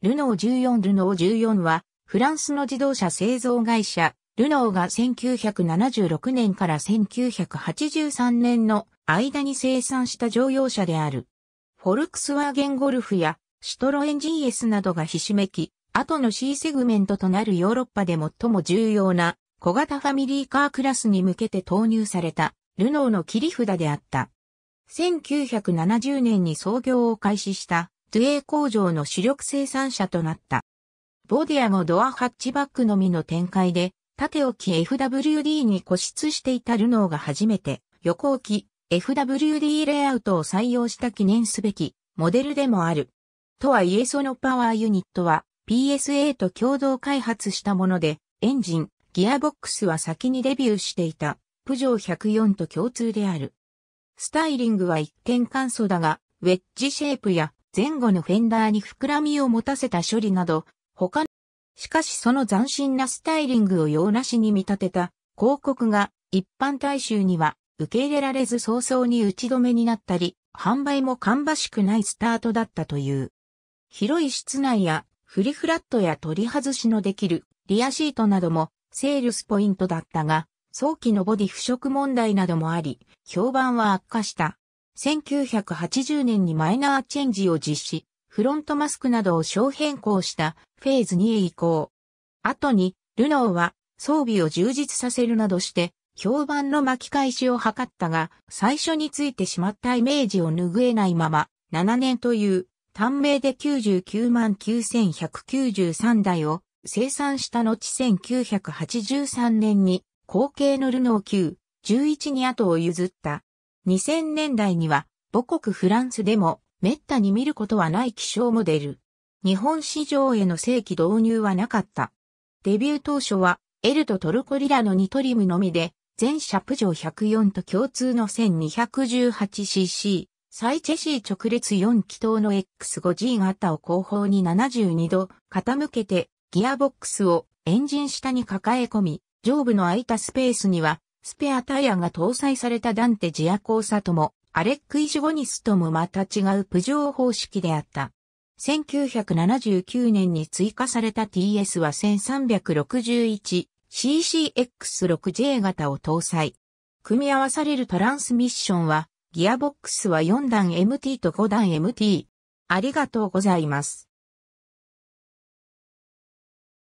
ルノー14ルノー14は、フランスの自動車製造会社、ルノーが1976年から1983年の間に生産した乗用車である。フォルクスワーゲンゴルフやシトロエン GS などがひしめき、後の C セグメントとなるヨーロッパで最も重要な小型ファミリーカークラスに向けて投入されたルノーの切り札であった。1970年に創業を開始したトゥエー工場の主力生産者となった。ボディアもドアハッチバックのみの展開で、縦置き FWD に固執していたルノーが初めて、横置き FWD レイアウトを採用した記念すべきモデルでもある。とはいえそのパワーユニットは PSA と共同開発したもので、エンジン、ギアボックスは先にデビューしていた、プジョー104と共通である。スタイリングは一見簡素だが、ウェッジシェイプや前後のフェンダーに膨らみを持たせた処理など、他の、しかしその斬新なスタイリングを用なしに見立てた広告が一般大衆には受け入れられず早々に打ち止めになったり、販売も芳しくないスタートだったという。広い室内やフリフラットや取り外しのできるリアシートなどもセールスポイントだったが、早期のボディ腐食問題などもあり、評判は悪化した。1980年にマイナーチェンジを実施、フロントマスクなどを小変更したフェーズ2へ移行。後に、ルノーは装備を充実させるなどして、評判の巻き返しを図ったが、最初についてしまったイメージを拭えないまま、7年という短命で99万9193台を生産した後1983年に後継のルノー9、11に後を譲った2000年代には母国フランスでも滅多に見ることはない気象モデル。日本市場への正規導入はなかった。デビュー当初はエルとトルコリラのニトリムのみで全車プジョ104と共通の 1218cc、サイチェシー直列4気筒の X5G 型を後方に72度傾けてギアボックスをエンジン下に抱え込み、上部の空いたスペースにはスペアタイヤが搭載されたダンテジアコーサとも、アレック・イジゴニスともまた違うプジョー方式であった。1979年に追加された TS は 1361CCX6J 型を搭載。組み合わされるトランスミッションは、ギアボックスは4段 MT と5段 MT。ありがとうございます。